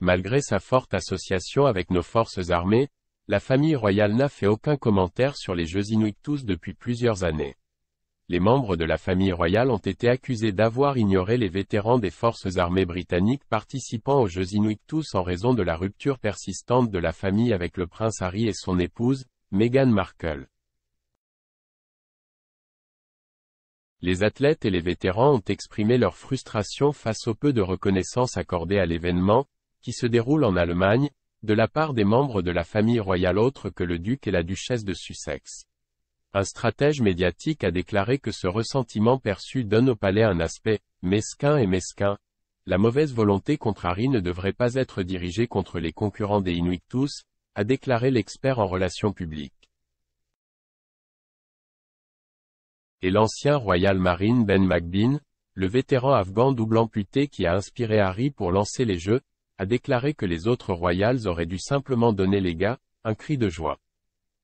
Malgré sa forte association avec nos forces armées, la famille royale n'a fait aucun commentaire sur les Jeux Inuitus depuis plusieurs années. Les membres de la famille royale ont été accusés d'avoir ignoré les vétérans des forces armées britanniques participant aux Jeux Inuitus en raison de la rupture persistante de la famille avec le prince Harry et son épouse, Meghan Markle. Les athlètes et les vétérans ont exprimé leur frustration face au peu de reconnaissance accordée à l'événement, qui se déroule en Allemagne, de la part des membres de la famille royale autre que le duc et la duchesse de Sussex. Un stratège médiatique a déclaré que ce ressentiment perçu donne au palais un aspect mesquin et mesquin. La mauvaise volonté contre Harry ne devrait pas être dirigée contre les concurrents des tous, a déclaré l'expert en relations publiques. Et l'ancien Royal Marine Ben McBean, le vétéran afghan double amputé qui a inspiré Harry pour lancer les Jeux, a déclaré que les autres royales auraient dû simplement donner les gars, un cri de joie.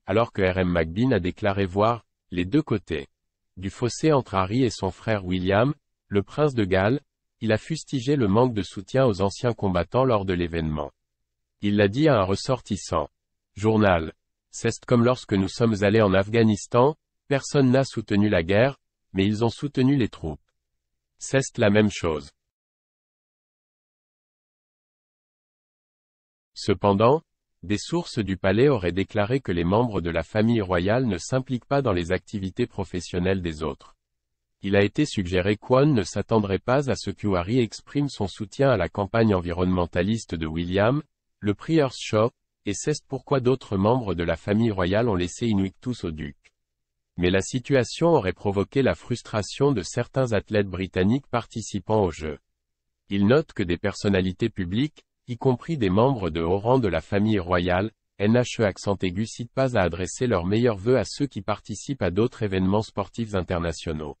Alors que RM McBean a déclaré voir, les deux côtés. Du fossé entre Harry et son frère William, le prince de Galles, il a fustigé le manque de soutien aux anciens combattants lors de l'événement. Il l'a dit à un ressortissant. Journal. C'est comme lorsque nous sommes allés en Afghanistan, personne n'a soutenu la guerre, mais ils ont soutenu les troupes. C'est la même chose. Cependant, des sources du palais auraient déclaré que les membres de la famille royale ne s'impliquent pas dans les activités professionnelles des autres. Il a été suggéré qu'on ne s'attendrait pas à ce que Harry exprime son soutien à la campagne environnementaliste de William, le Prior's Shaw, et c'est pourquoi d'autres membres de la famille royale ont laissé tous au duc. Mais la situation aurait provoqué la frustration de certains athlètes britanniques participant au jeu. Il note que des personnalités publiques, y compris des membres de haut rang de la famille royale, NHE accent aigu cite pas à adresser leurs meilleurs vœux à ceux qui participent à d'autres événements sportifs internationaux.